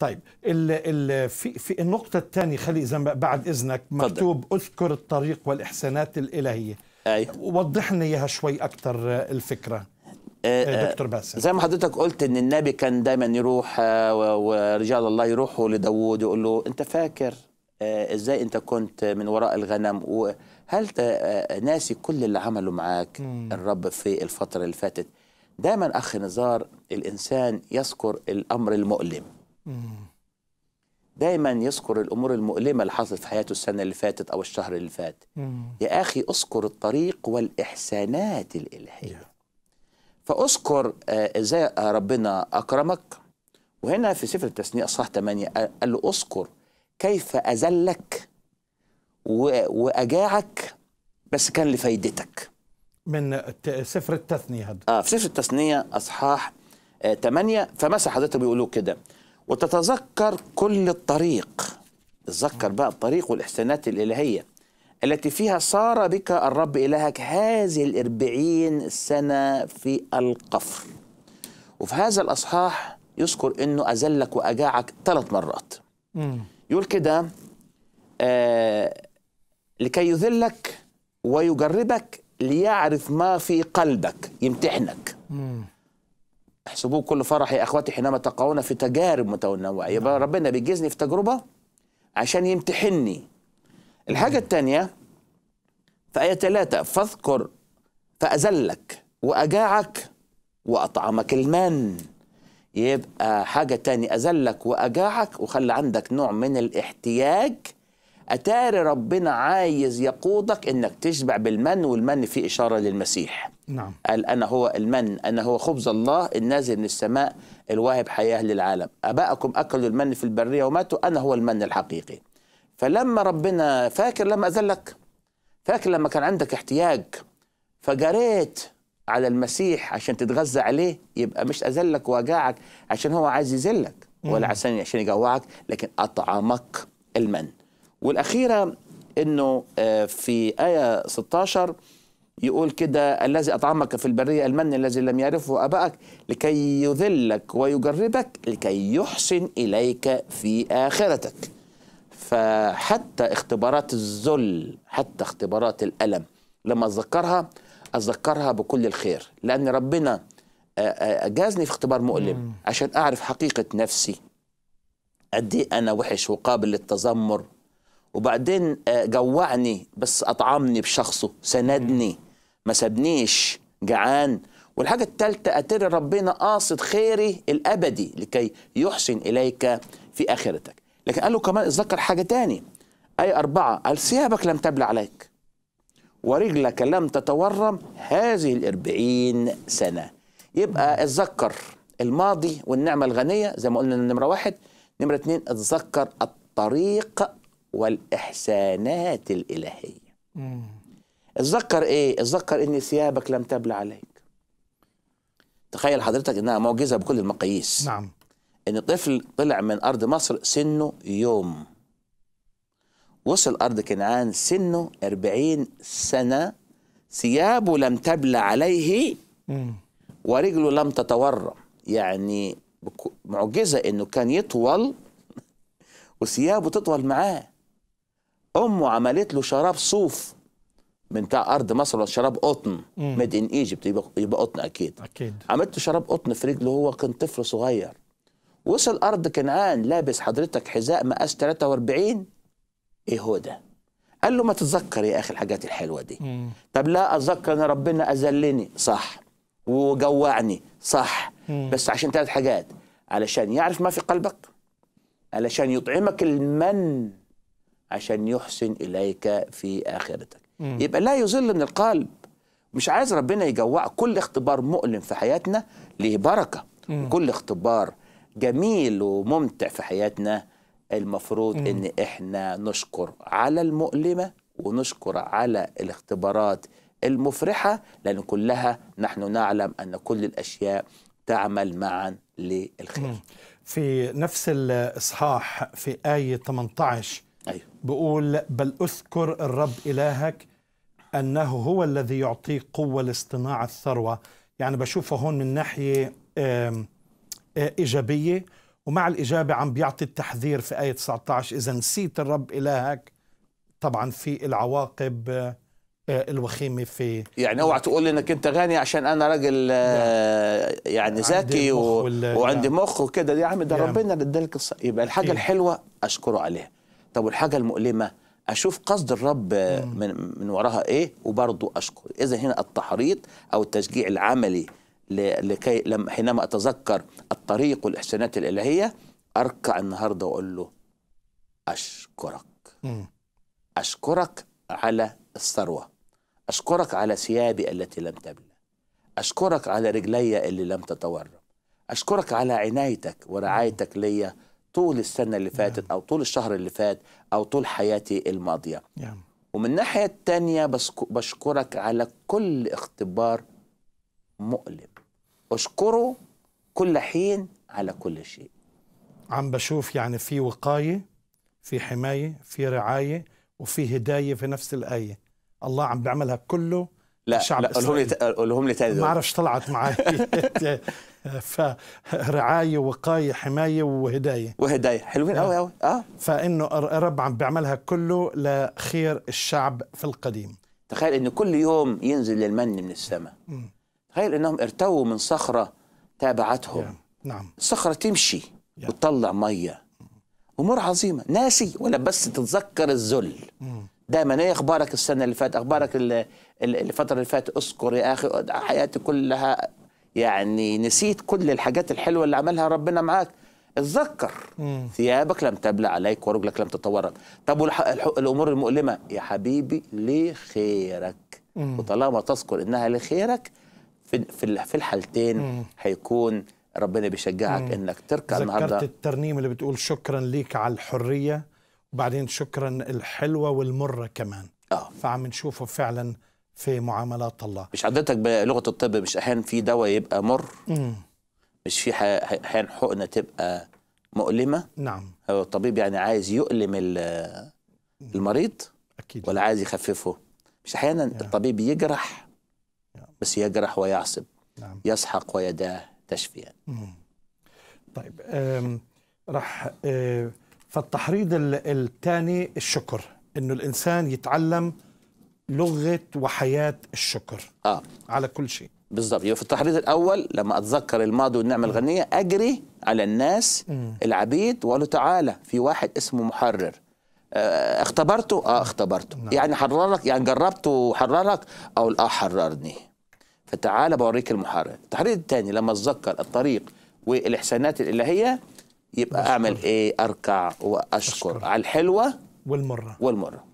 طيب ال ال في في النقطة الثانية خلي إذا بعد إذنك مكتوب فضل. أذكر الطريق والإحسانات الإلهية أي. وضح لنا إياها شوي أكثر آه، الفكرة آه، آه، دكتور باسم زي ما حضرتك قلت ان النبي كان دايما يروح ورجال الله يروحوا لداوود يقول له انت فاكر ازاي انت كنت من وراء الغنم وهل ناسي كل اللي عمله معاك الرب في الفتره اللي فاتت دايما اخ نزار الانسان يذكر الامر المؤلم دايما يذكر الامور المؤلمه اللي حصلت في حياته السنه اللي فاتت او الشهر اللي فات يا اخي اذكر الطريق والاحسانات الالهيه فاذكر ازاي آه، ربنا اكرمك وهنا في سفر التثنيه اصحاح 8 قال له اذكر كيف اذلك واجاعك بس كان لفايدتك من سفر التثنيه هذا اه في سفر التثنيه اصحاح 8 آه، فمسح حضرتك بيقولوا كده وتتذكر كل الطريق تذكر بقى الطريق والإحسانات الإلهية التي فيها صار بك الرب إلهك هذه الأربعين سنة في القفر وفي هذا الأصحاح يذكر أنه أذلك وأجاعك ثلاث مرات يقول كده آه لكي يذلك ويجربك ليعرف ما في قلبك يمتحنك احسبوه كل فرح يا اخواتي حينما تقعون في تجارب متنوعه يبقى نعم. ربنا بيجيزني في تجربه عشان يمتحني الحاجه نعم. الثانيه في ايه ثلاثة فاذكر فازلك واجاعك واطعمك المن يبقى حاجه ثانيه اذلك واجاعك وخلى عندك نوع من الاحتياج اتاري ربنا عايز يقودك انك تشبع بالمن والمن فيه اشاره للمسيح نعم قال أنا هو المن أنا هو خبز الله النازل من السماء الواهب حياة للعالم أباءكم أكلوا المن في البرية وماتوا أنا هو المن الحقيقي فلما ربنا فاكر لما أذلك فاكر لما كان عندك احتياج فجريت على المسيح عشان تتغذى عليه يبقى مش أذلك وجاعك عشان هو عايز يذلك ولا عشان عشان يجوعك لكن أطعمك المن والأخيرة أنه آه، في آية 16 يقول كده الذي أطعمك في البرية المن الذي لم يعرفه أبائك لكي يذلك ويجربك لكي يحسن إليك في آخرتك فحتى اختبارات الذل حتى اختبارات الألم لما أذكرها أذكرها بكل الخير لأن ربنا آه، آه، أجازني في اختبار مؤلم عشان أعرف حقيقة نفسي قد إيه أنا وحش وقابل للتذمر وبعدين آه، جوعني بس أطعمني بشخصه سندني ما سابنيش جعان والحاجة التالتة أتري ربنا قاصد خيري الأبدي لكي يحسن إليك في آخرتك لكن قال له كمان اتذكر حاجة تاني أي أربعة قال ثيابك لم تبل عليك ورجلك لم تتورم هذه الأربعين سنة يبقى اتذكر الماضي والنعمة الغنية زي ما قلنا نمرة واحد نمرة اتنين اتذكر الطريق والإحسانات الإلهية اتذكر ايه اتذكر ان ثيابك لم تبل عليك تخيل حضرتك انها معجزه بكل المقاييس نعم ان طفل طلع من ارض مصر سنه يوم وصل ارض كنعان سنه 40 سنه ثيابه لم تبل عليه ورجله لم تتورم يعني معجزه انه كان يطول وثيابه تطول معاه امه عملت له شراب صوف من بتاع ارض مصر ولا شراب قطن ميد ان ايجيبت يبقى قطن اكيد اكيد عملت شراب قطن في رجله هو كان طفل صغير وصل ارض كنعان لابس حضرتك حذاء مقاس 43 ايه هو ده؟ قال له ما تتذكر يا اخي الحاجات الحلوه دي مم. طب لا اتذكر ان ربنا اذلني صح وجوعني صح مم. بس عشان ثلاث حاجات علشان يعرف ما في قلبك علشان يطعمك المن عشان يحسن اليك في اخرتك يبقى لا يزل من القلب مش عايز ربنا يجوعك كل اختبار مؤلم في حياتنا ليه بركه مم. كل اختبار جميل وممتع في حياتنا المفروض مم. ان احنا نشكر على المؤلمه ونشكر على الاختبارات المفرحه لان كلها نحن نعلم ان كل الاشياء تعمل معا للخير في نفس الاصحاح في ايه 18 أيوه. بقول بل اذكر الرب إلهك أنه هو الذي يعطيك قوة لاصطناع الثروة يعني بشوفه هون من ناحية إيجابية ومع الإجابة عم بيعطي التحذير في آية 19 إذا نسيت الرب إلهك طبعا في العواقب الوخيمة في يعني اوعى تقول لي انك انت غني عشان انا راجل نعم. يعني ذكي وعندي نعم. مخ وكده يا عم ده ربنا اللي ادالك يبقى الحاجه إيه. الحلوه اشكره عليها طب والحاجه المؤلمه اشوف قصد الرب من من وراها ايه وبرضه اشكر اذا هنا التحريض او التشجيع العملي لكي لما حينما اتذكر الطريق والاحسانات الالهيه اركع النهارده واقول له اشكرك اشكرك على الثروه اشكرك على ثيابي التي لم تبلى اشكرك على رجلي اللي لم تتورم اشكرك على عنايتك ورعايتك ليا طول السنه اللي نعم. فاتت او طول الشهر اللي فات او طول حياتي الماضيه نعم. ومن الناحيه الثانيه بشكرك على كل اختبار مؤلم اشكره كل حين على كل شيء عم بشوف يعني في وقايه في حمايه في رعايه وفي هدايه في نفس الايه الله عم بيعملها كله لا الشعب لا قولهم لي قولهم لي تاني ما اعرفش طلعت معي فرعايه وقايه حمايه وهدايه وهدايه حلوين قوي قوي اه فانه الرب عم بيعملها كله لخير الشعب في القديم تخيل ان كل يوم ينزل المن من السماء تخيل انهم ارتووا من صخره تابعتهم نعم الصخره تمشي وتطلع ميه امور عظيمه ناسي ولا بس تتذكر الذل دائما ايه اخبارك السنه اللي فاتت اخبارك الفتره اللي فاتت اذكر يا اخي حياتي كلها يعني نسيت كل الحاجات الحلوه اللي عملها ربنا معاك اتذكر ثيابك لم تبلى عليك ورجلك لم تتورط طب الامور المؤلمه يا حبيبي لخيرك وطالما تذكر انها لخيرك في في الحالتين هيكون ربنا بيشجعك انك تركع النهارده ذكرت الترنيم اللي بتقول شكرا ليك على الحريه وبعدين شكرا الحلوة والمرة كمان آه. فعم نشوفه فعلا في معاملات الله مش حضرتك بلغة الطب مش أحيانا في دواء يبقى مر مم. مش في أحيانا حقنة تبقى مؤلمة نعم هو الطبيب يعني عايز يؤلم المريض أكيد ولا عايز يخففه مش أحيانا الطبيب يجرح بس يجرح ويعصب نعم. يسحق ويداه تشفيا يعني. طيب راح آه، فالتحريض الثاني الشكر انه الانسان يتعلم لغه وحياه الشكر اه على كل شيء بالظبط في التحريض الاول لما اتذكر الماضي والنعمه الغنيه اجري على الناس م. العبيد وقالوا تعالى في واحد اسمه محرر آه اختبرته اه نعم. اختبرته نعم. يعني حررك يعني جربته وحررك او اه حررني فتعالى بوريك المحرر التحريض الثاني لما اتذكر الطريق والاحسانات الالهيه يبقى أشكر. أعمل إيه أركع وأشكر أشكر. على الحلوة والمرة والمرة